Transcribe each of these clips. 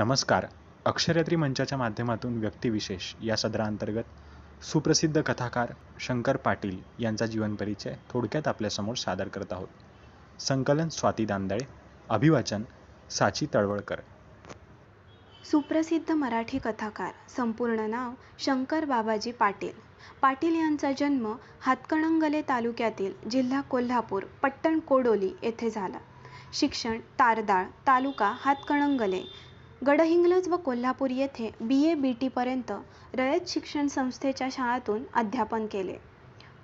नमस्कार अक्षरयात्री मंचाच्या माध्यमातून व्यक्तिविशेष या सदराअंतर्गत सुप्रसिद्ध कथाकार शंकर पाटील यांचा परिचय थोडक्यात आपल्यासमोर सादर करत आहोत संकलन स्वाती दांदळे अभिवाचन साची तळवळकर सुप्रसिद्ध मराठी कथाकार संपूर्ण नाव शंकर बाबाजी पाटील पाटील यांचा जन्म हातकणंगले तालुक्यातील जिल्हा कोल्हापूर पट्टण कोडोली येथे झाला. शिक्षण तारदाळ तालुका हातकणंगले गडहिंग्लज व कोल्हापूर येथे बी. ए. बी. टी. पर्यंत रयत शिक्षण संस्थेच्या शाळेतून अध्यापन केले.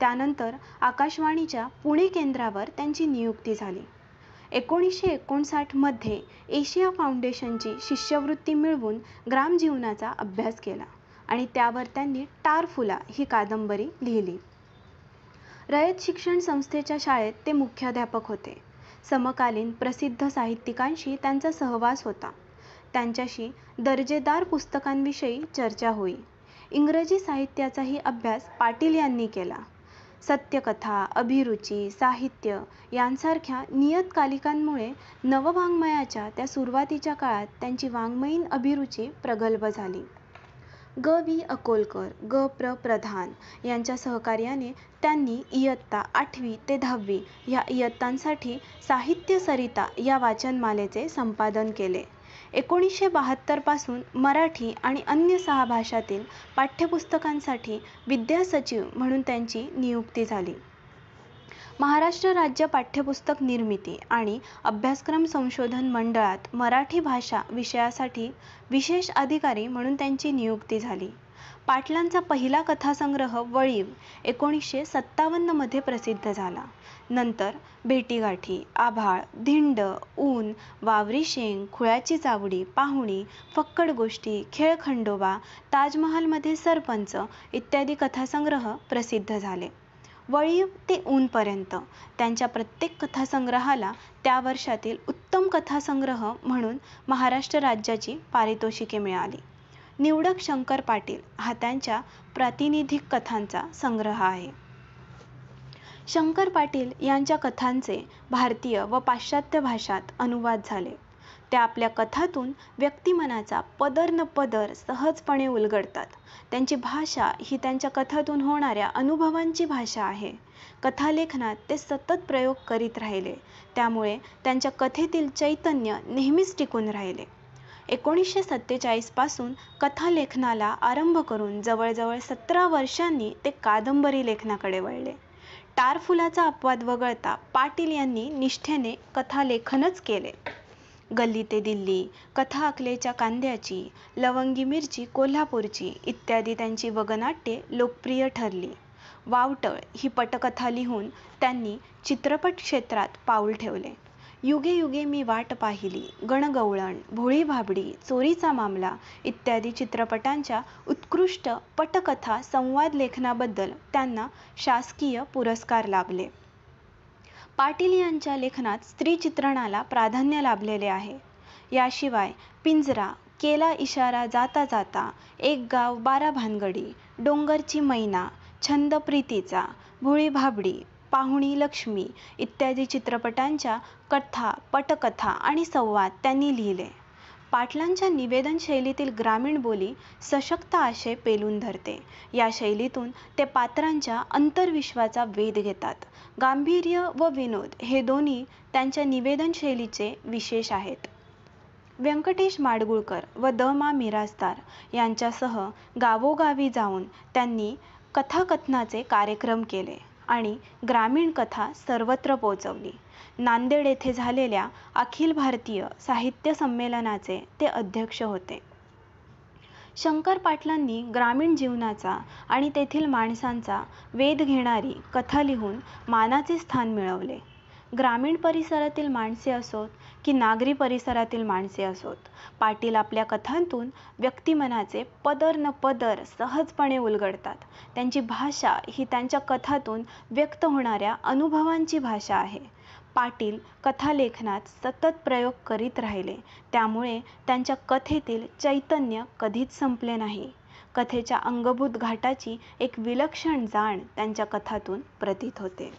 त्यानंतर आकाशवाणीच्या पुणे केंद्रावर त्यांची नियुक्ती झाली. एकोणीसशे एकोणसाठ मध्ये एशिया फाउंडेशनची शिष्यवृत्ती मिळवून ग्रामजीवनाचा अभ्यास केला. आणि त्यावर त्यांनी फुला ही कादंबरी लिहिली रयत शिक्षण संस्थेच्या शाळेत ते मुख्याध्यापक होते समकालीन प्रसिद्ध साहित्यिकांशी त्यांचा सहवास होता त्यांच्याशी दर्जेदार पुस्तकांविषयी चर्चा होई इंग्रजी साहित्याचाही अभ्यास पाटील यांनी केला सत्यकथा अभिरुची साहित्य यांसारख्या नियतकालिकांमुळे नववाङ्मयाच्या त्या सुरुवातीच्या काळात त्यांची वाङ्मयीन अभिरुची प्रगल्भ झाली ग वि अकोलकर ग प्र प्रधान यांच्या सहकार्याने त्यांनी इयत्ता आठवी ते दहावी या इयत्तांसाठी साहित्य सरिता या वाचनमालेचे संपादन केले एकोणीसशे बहात्तरपासून मराठी आणि अन्य सहा भाषातील पाठ्यपुस्तकांसाठी विद्यासचिव म्हणून त्यांची नियुक्ती झाली महाराष्ट्र राज्य पाठ्यपुस्तक निर्मिती आणि अभ्यासक्रम संशोधन मंडळात मराठी भाषा विषयासाठी विशेष अधिकारी म्हणून त्यांची नियुक्ती झाली पाटलांचा पहिला कथासंग्रह वळीव एकोणीसशे सत्तावन्नमध्ये प्रसिद्ध झाला नंतर भेटीगाठी आभाळ धिंड ऊन वावरी शेंग खुळ्याची चावडी पाहुणी फक्कड गोष्टी खेळ खंडोबा ताजमहालमध्ये सरपंच इत्यादी कथासंग्रह प्रसिद्ध झाले वळीव ते ऊनपर्यंत त्यांच्या प्रत्येक कथासंग्रहाला त्या वर्षातील उत्तम कथासंग्रह म्हणून महाराष्ट्र राज्याची पारितोषिके मिळाली. निवडक शंकर पाटील हा त्यांच्या प्रातिनिधिक कथांचा संग्रह आहे. शंकर पाटील यांच्या कथांचे भारतीय व पाश्चात्य भाषात अनुवाद झाले. त्या आपल्या कथातून व्यक्तिमनाचा पदर न पदर सहजपणे उलगडतात त्यांची भाषा ही त्यांच्या कथातून होणाऱ्या अनुभवांची भाषा आहे कथालेखनात ते सतत प्रयोग करीत राहिले त्यामुळे त्यांच्या कथेतील चैतन्य नेहमीच टिकून राहिले एकोणीसशे सत्तेचाळीसपासून कथालेखनाला आरंभ करून जवळजवळ सतरा वर्षांनी ते कादंबरी लेखनाकडे वळले टारफुलाचा अपवाद वगळता पाटील यांनी निष्ठेने कथालेखनच केले गल्ली ते दिल्ली कथा अकलेच्या कांद्याची लवंगी मिरची कोल्हापूरची इत्यादी त्यांची वगनाट्ये लोकप्रिय ठरली वावटळ ही पटकथा लिहून त्यांनी चित्रपट क्षेत्रात पाऊल ठेवले युगे युगे मी वाट पाहिली गणगवळण भोळी भाबडी चोरीचा मामला इत्यादी चित्रपटांच्या उत्कृष्ट पटकथा संवाद लेखनाबद्दल त्यांना शासकीय पुरस्कार लाभले पाटील यांच्या लेखनात स्त्री चित्रणाला प्राधान्य लाभलेले आहे याशिवाय पिंजरा केला इशारा जाता जाता एक गाव बारा भानगडी डोंगरची मैना छंद प्रीतीचा भुळी भाबडी पाहुणी लक्ष्मी इत्यादी चित्रपटांच्या कथा पटकथा आणि संवाद त्यांनी लिहिले पाटलांच्या निवेदन शैलीतील ग्रामीण बोली सशक्त आशय पेलून धरते या शैलीतून ते पात्रांच्या अंतर्विश्वाचा वेध घेतात गांभीर्य व विनोद हे दोन्ही त्यांच्या निवेदन शैलीचे विशेष आहेत व्यंकटेश माडगुळकर व द मा मिराजदार यांच्यासह गावोगावी जाऊन त्यांनी कथाकथनाचे कार्यक्रम केले आणि ग्रामीण कथा सर्वत्र पोचवली नांदेड येथे झालेल्या अखिल भारतीय साहित्य संमेलनाचे ते अध्यक्ष होते शंकर पाटलांनी ग्रामीण जीवनाचा आणि तेथील माणसांचा वेध घेणारी कथा लिहून मानाचे स्थान मिळवले ग्रामीण परिसरातील माणसे असोत की नागरी परिसरातील माणसे असोत पाटील आपल्या कथांतून व्यक्तिमनाचे पदर न पदर सहजपणे उलगडतात त्यांची भाषा ही त्यांच्या कथातून व्यक्त होणाऱ्या अनुभवांची भाषा आहे पाटील कथालेखनात सतत प्रयोग करीत राहिले त्यामुळे त्यांच्या कथेतील चैतन्य कधीच संपले नाही कथेच्या अंगभूत घाटाची एक विलक्षण जाण त्यांच्या कथातून प्रतीत होते